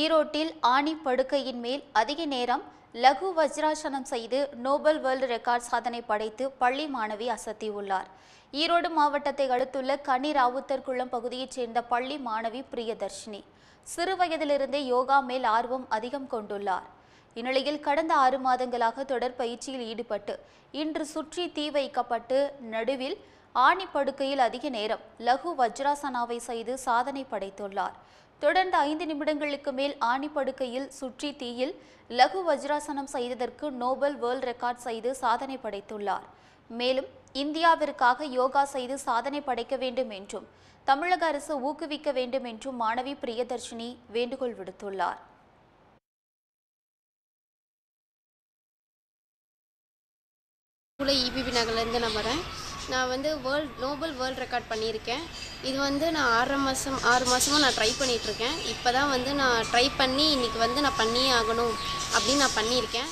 ஈரோட்டில் ஆணி படுக்கையின் மேல் அதிக நேரம் லகு வஜ்ராசனம் செய்து நோபல் வேர்ல்டு ரெக்கார்ட் சாதனை படைத்து பள்ளி மாணவி அசத்தியுள்ளார் ஈரோடு மாவட்டத்தை அடுத்துள்ள கனி ராவுத்தர் குளம் பகுதியைச் சேர்ந்த பள்ளி மாணவி பிரியதர்ஷினி சிறுவயதிலிருந்தே யோகா மேல் ஆர்வம் அதிகம் கொண்டுள்ளார் இந்நிலையில் கடந்த ஆறு மாதங்களாக தொடர் பயிற்சியில் ஈடுபட்டு இன்று சுற்றி தீ வைக்கப்பட்டு நடுவில் ஆணி படுக்கையில் அதிக நேரம் லகு வஜ்ராசனாவை செய்து சாதனை படைத்துள்ளார் தொடர்ந்து ஐந்து நிமிடங்களுக்கு மேல் ஆணி படுக்கையில் சுற்றி தீயில் லகு வஜ்ராசனம் செய்ததற்கு நோபல் வேர்ல்ட் ரெக்கார்ட் செய்து சாதனை படைத்துள்ளார் மேலும் இந்தியாவிற்காக யோகா செய்து சாதனை படைக்க வேண்டும் என்றும் தமிழக அரசு ஊக்குவிக்க வேண்டும் என்றும் மாணவி பிரியதர்ஷினி வேண்டுகோள் விடுத்துள்ளார் இபிபி நகர்லேருந்து நான் வந்து வேர்ல்ட் நோபல் வேர்ல்ட் ரெக்கார்ட் பண்ணியிருக்கேன் இது வந்து நான் ஆறரை மாதம் ஆறு மாதமும் நான் ட்ரை பண்ணிகிட்ருக்கேன் இப்போ தான் வந்து நான் ட்ரை பண்ணி இன்றைக்கி வந்து நான் பண்ணியே ஆகணும் அப்படின்னு நான் பண்ணியிருக்கேன்